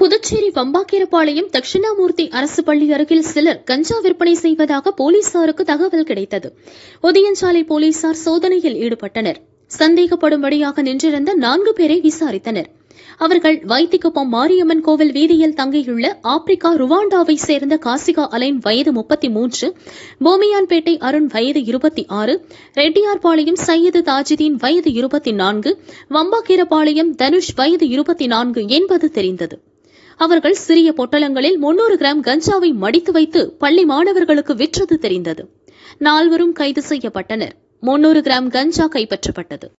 புதுச்சேரி வம்பாக்கீரபாளையம் தட்சிணாமூர்த்தி அரசு பள்ளி அருகில் சிலர் கஞ்சா விற்பனை செய்வதாக போலீசாருக்கு தகவல் கிடைத்தது உதயஞ்சாலை போலீசார் சோதனையில் ஈடுபட்டனர் சந்தேகப்படும்படியாக நின்றிருந்த நான்கு பேரை விசாரித்தனர் அவர்கள் வைத்திக்குப்பம் மாரியம்மன் கோவில் வீதியில் தங்கியுள்ள ஆப்பிரிக்கா ருவாண்டாவை சேர்ந்த காசிகா அலைன் வயது முப்பத்தி மூன்று போமியான்பேட்டை அருண் வயது இருபத்தி ஆறு ரெட்டியார்பாளையம் சையது தாஜிதீன் வயது இருபத்தி நான்கு வம்பாக்கீரப்பாளையம் தனுஷ் வயது இருபத்தி நான்கு என்பது தெரிந்தது அவர்கள் சிறிய பொட்டலங்களில் முன்னூறு கிராம் கஞ்சாவை மடித்து வைத்து பள்ளி மாணவர்களுக்கு விற்றது தெரிந்தது நால்வரும் கைது செய்யப்பட்டனர் முன்னூறு கிராம் கஞ்சா கைப்பற்றப்பட்டது